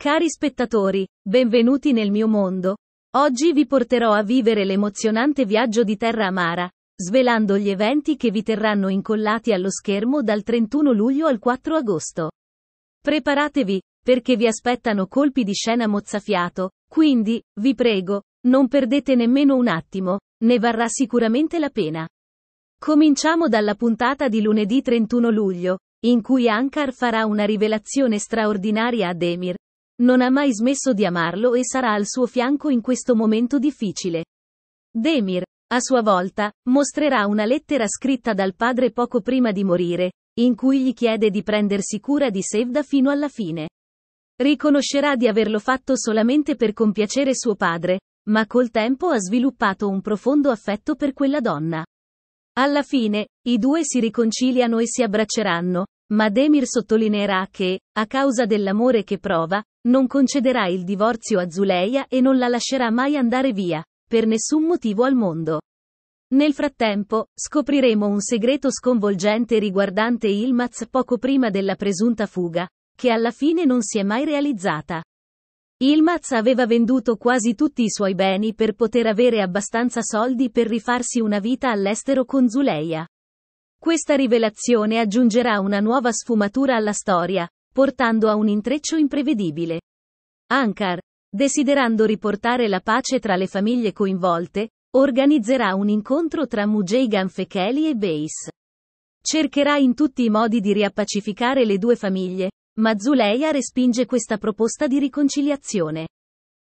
Cari spettatori, benvenuti nel mio mondo. Oggi vi porterò a vivere l'emozionante viaggio di Terra Amara, svelando gli eventi che vi terranno incollati allo schermo dal 31 luglio al 4 agosto. Preparatevi, perché vi aspettano colpi di scena mozzafiato, quindi, vi prego, non perdete nemmeno un attimo, ne varrà sicuramente la pena. Cominciamo dalla puntata di lunedì 31 luglio, in cui Ankar farà una rivelazione straordinaria ad Emir, non ha mai smesso di amarlo e sarà al suo fianco in questo momento difficile. Demir, a sua volta, mostrerà una lettera scritta dal padre poco prima di morire, in cui gli chiede di prendersi cura di Sevda fino alla fine. Riconoscerà di averlo fatto solamente per compiacere suo padre, ma col tempo ha sviluppato un profondo affetto per quella donna. Alla fine, i due si riconciliano e si abbracceranno, ma Demir sottolineerà che, a causa dell'amore che prova, non concederà il divorzio a Zuleia e non la lascerà mai andare via, per nessun motivo al mondo. Nel frattempo, scopriremo un segreto sconvolgente riguardante Ilmaz poco prima della presunta fuga, che alla fine non si è mai realizzata. Ilmaz aveva venduto quasi tutti i suoi beni per poter avere abbastanza soldi per rifarsi una vita all'estero con Zuleia. Questa rivelazione aggiungerà una nuova sfumatura alla storia, portando a un intreccio imprevedibile. Ankar, desiderando riportare la pace tra le famiglie coinvolte, organizzerà un incontro tra Mujay Fekeli e Beis. Cercherà in tutti i modi di riappacificare le due famiglie, ma Zuleya respinge questa proposta di riconciliazione.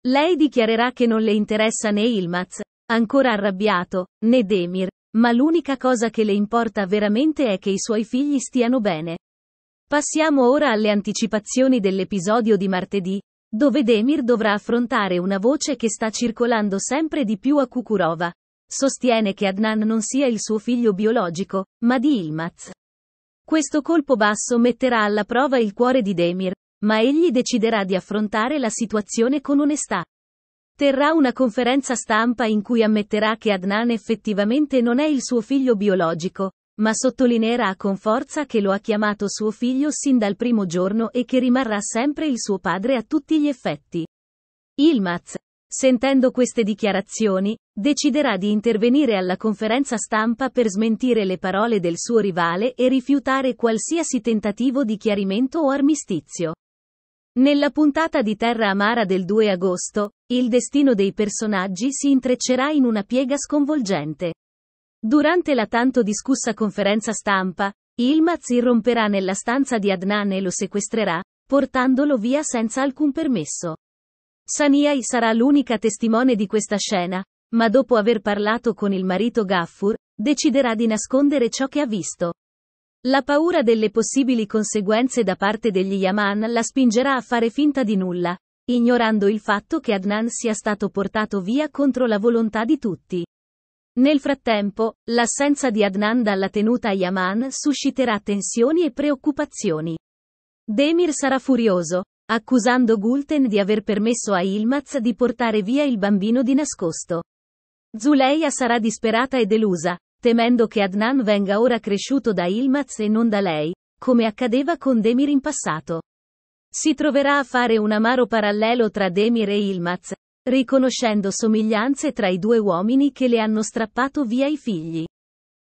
Lei dichiarerà che non le interessa né Ilmaz, ancora arrabbiato, né Demir, ma l'unica cosa che le importa veramente è che i suoi figli stiano bene. Passiamo ora alle anticipazioni dell'episodio di martedì, dove Demir dovrà affrontare una voce che sta circolando sempre di più a Kukurova. Sostiene che Adnan non sia il suo figlio biologico, ma di Ilmaz. Questo colpo basso metterà alla prova il cuore di Demir, ma egli deciderà di affrontare la situazione con onestà. Terrà una conferenza stampa in cui ammetterà che Adnan effettivamente non è il suo figlio biologico, ma sottolineerà con forza che lo ha chiamato suo figlio sin dal primo giorno e che rimarrà sempre il suo padre a tutti gli effetti. Ilmaz, sentendo queste dichiarazioni, deciderà di intervenire alla conferenza stampa per smentire le parole del suo rivale e rifiutare qualsiasi tentativo di chiarimento o armistizio. Nella puntata di Terra Amara del 2 agosto, il destino dei personaggi si intreccerà in una piega sconvolgente. Durante la tanto discussa conferenza stampa, Ilmaz irromperà nella stanza di Adnan e lo sequestrerà, portandolo via senza alcun permesso. Saniai sarà l'unica testimone di questa scena, ma dopo aver parlato con il marito Gaffur, deciderà di nascondere ciò che ha visto. La paura delle possibili conseguenze da parte degli Yaman la spingerà a fare finta di nulla, ignorando il fatto che Adnan sia stato portato via contro la volontà di tutti. Nel frattempo, l'assenza di Adnan dalla tenuta a Yaman susciterà tensioni e preoccupazioni. Demir sarà furioso, accusando Gulten di aver permesso a Ilmaz di portare via il bambino di nascosto. Zuleia sarà disperata e delusa, temendo che Adnan venga ora cresciuto da Ilmaz e non da lei, come accadeva con Demir in passato. Si troverà a fare un amaro parallelo tra Demir e Ilmaz, riconoscendo somiglianze tra i due uomini che le hanno strappato via i figli.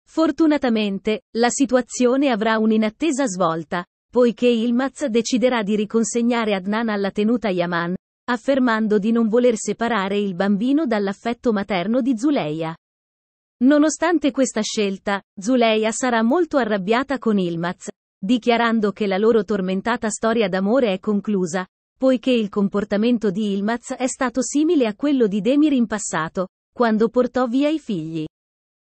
Fortunatamente, la situazione avrà un'inattesa svolta, poiché Ilmaz deciderà di riconsegnare Adnan alla tenuta Yaman, affermando di non voler separare il bambino dall'affetto materno di Zuleia. Nonostante questa scelta, Zuleia sarà molto arrabbiata con Ilmaz, dichiarando che la loro tormentata storia d'amore è conclusa, poiché il comportamento di Ilmaz è stato simile a quello di Demir in passato, quando portò via i figli.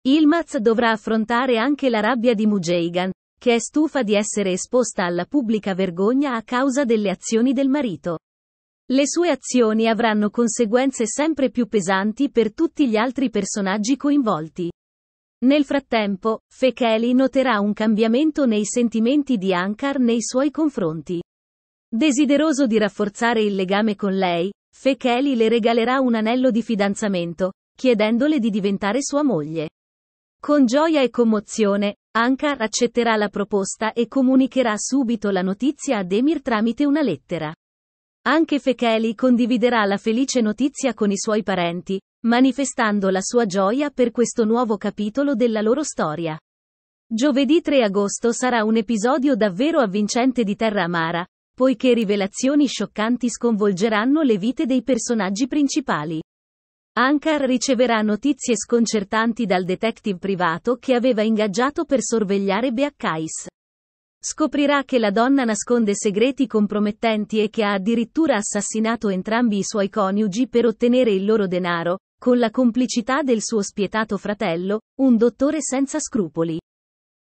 Ilmaz dovrà affrontare anche la rabbia di Mujeigan, che è stufa di essere esposta alla pubblica vergogna a causa delle azioni del marito. Le sue azioni avranno conseguenze sempre più pesanti per tutti gli altri personaggi coinvolti. Nel frattempo, Fekeli noterà un cambiamento nei sentimenti di Ankar nei suoi confronti. Desideroso di rafforzare il legame con lei, Fekeli le regalerà un anello di fidanzamento, chiedendole di diventare sua moglie. Con gioia e commozione, Ankar accetterà la proposta e comunicherà subito la notizia a Demir tramite una lettera. Anche Fecheli condividerà la felice notizia con i suoi parenti, manifestando la sua gioia per questo nuovo capitolo della loro storia. Giovedì 3 agosto sarà un episodio davvero avvincente di Terra Amara, poiché rivelazioni scioccanti sconvolgeranno le vite dei personaggi principali. Ankar riceverà notizie sconcertanti dal detective privato che aveva ingaggiato per sorvegliare Beakkais. Scoprirà che la donna nasconde segreti compromettenti e che ha addirittura assassinato entrambi i suoi coniugi per ottenere il loro denaro, con la complicità del suo spietato fratello, un dottore senza scrupoli.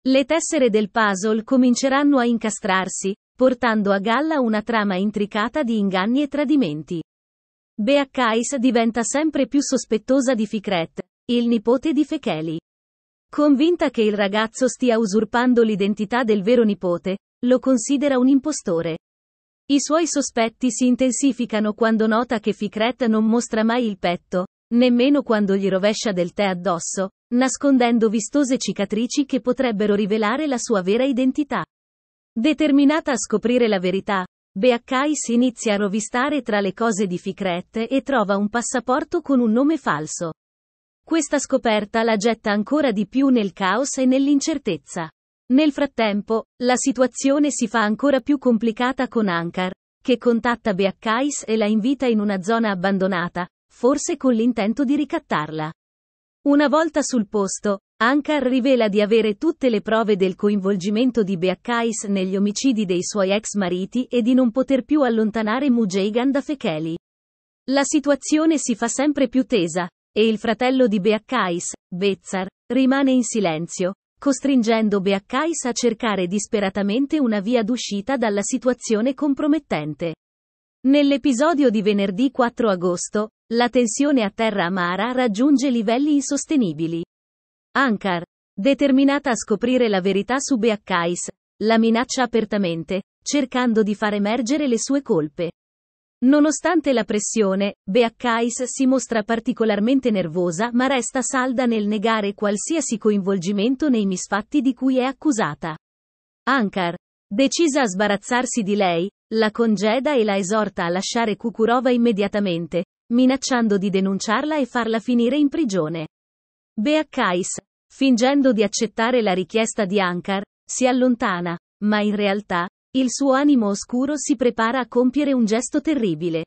Le tessere del puzzle cominceranno a incastrarsi, portando a galla una trama intricata di inganni e tradimenti. Bea Kais diventa sempre più sospettosa di Ficret, il nipote di Fekeli. Convinta che il ragazzo stia usurpando l'identità del vero nipote, lo considera un impostore. I suoi sospetti si intensificano quando nota che Fikret non mostra mai il petto, nemmeno quando gli rovescia del tè addosso, nascondendo vistose cicatrici che potrebbero rivelare la sua vera identità. Determinata a scoprire la verità, Beakai si inizia a rovistare tra le cose di Fikret e trova un passaporto con un nome falso. Questa scoperta la getta ancora di più nel caos e nell'incertezza. Nel frattempo, la situazione si fa ancora più complicata con Ankar, che contatta Beakkais e la invita in una zona abbandonata, forse con l'intento di ricattarla. Una volta sul posto, Ankar rivela di avere tutte le prove del coinvolgimento di Beakkais negli omicidi dei suoi ex mariti e di non poter più allontanare Mujeigan da Fekeli. La situazione si fa sempre più tesa, e il fratello di Beaccais, Bezzar, rimane in silenzio, costringendo Beaccais a cercare disperatamente una via d'uscita dalla situazione compromettente. Nell'episodio di venerdì 4 agosto, la tensione a terra amara raggiunge livelli insostenibili. Ankar, determinata a scoprire la verità su Beaccais, la minaccia apertamente, cercando di far emergere le sue colpe. Nonostante la pressione, Beaccais si mostra particolarmente nervosa ma resta salda nel negare qualsiasi coinvolgimento nei misfatti di cui è accusata. Ankar, decisa a sbarazzarsi di lei, la congeda e la esorta a lasciare Kukurova immediatamente, minacciando di denunciarla e farla finire in prigione. Beaccais, fingendo di accettare la richiesta di Ankar, si allontana, ma in realtà, il suo animo oscuro si prepara a compiere un gesto terribile.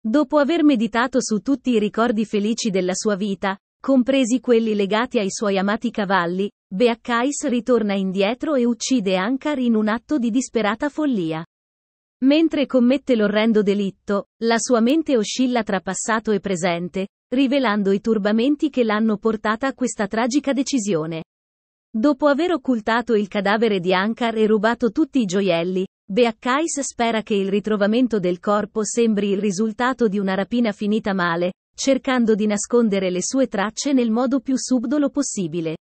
Dopo aver meditato su tutti i ricordi felici della sua vita, compresi quelli legati ai suoi amati cavalli, Beaccais ritorna indietro e uccide Ankar in un atto di disperata follia. Mentre commette l'orrendo delitto, la sua mente oscilla tra passato e presente, rivelando i turbamenti che l'hanno portata a questa tragica decisione. Dopo aver occultato il cadavere di Ankar e rubato tutti i gioielli, Beakkais spera che il ritrovamento del corpo sembri il risultato di una rapina finita male, cercando di nascondere le sue tracce nel modo più subdolo possibile.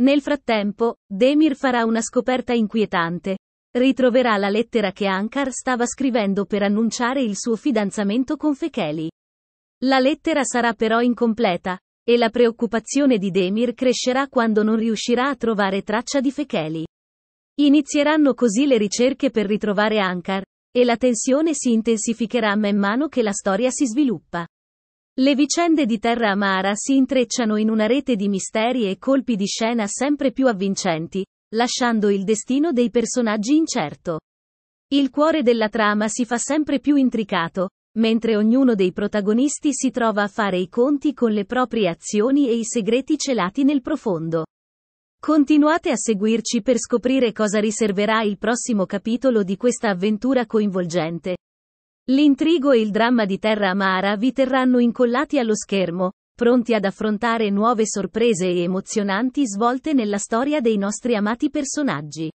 Nel frattempo, Demir farà una scoperta inquietante. Ritroverà la lettera che Ankar stava scrivendo per annunciare il suo fidanzamento con Fekeli. La lettera sarà però incompleta, e la preoccupazione di Demir crescerà quando non riuscirà a trovare traccia di Fecheli. Inizieranno così le ricerche per ritrovare Ankar, e la tensione si intensificherà man mano che la storia si sviluppa. Le vicende di Terra Amara si intrecciano in una rete di misteri e colpi di scena sempre più avvincenti, lasciando il destino dei personaggi incerto. Il cuore della trama si fa sempre più intricato, mentre ognuno dei protagonisti si trova a fare i conti con le proprie azioni e i segreti celati nel profondo. Continuate a seguirci per scoprire cosa riserverà il prossimo capitolo di questa avventura coinvolgente. L'intrigo e il dramma di Terra Amara vi terranno incollati allo schermo, pronti ad affrontare nuove sorprese e emozionanti svolte nella storia dei nostri amati personaggi.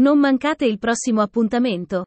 Non mancate il prossimo appuntamento.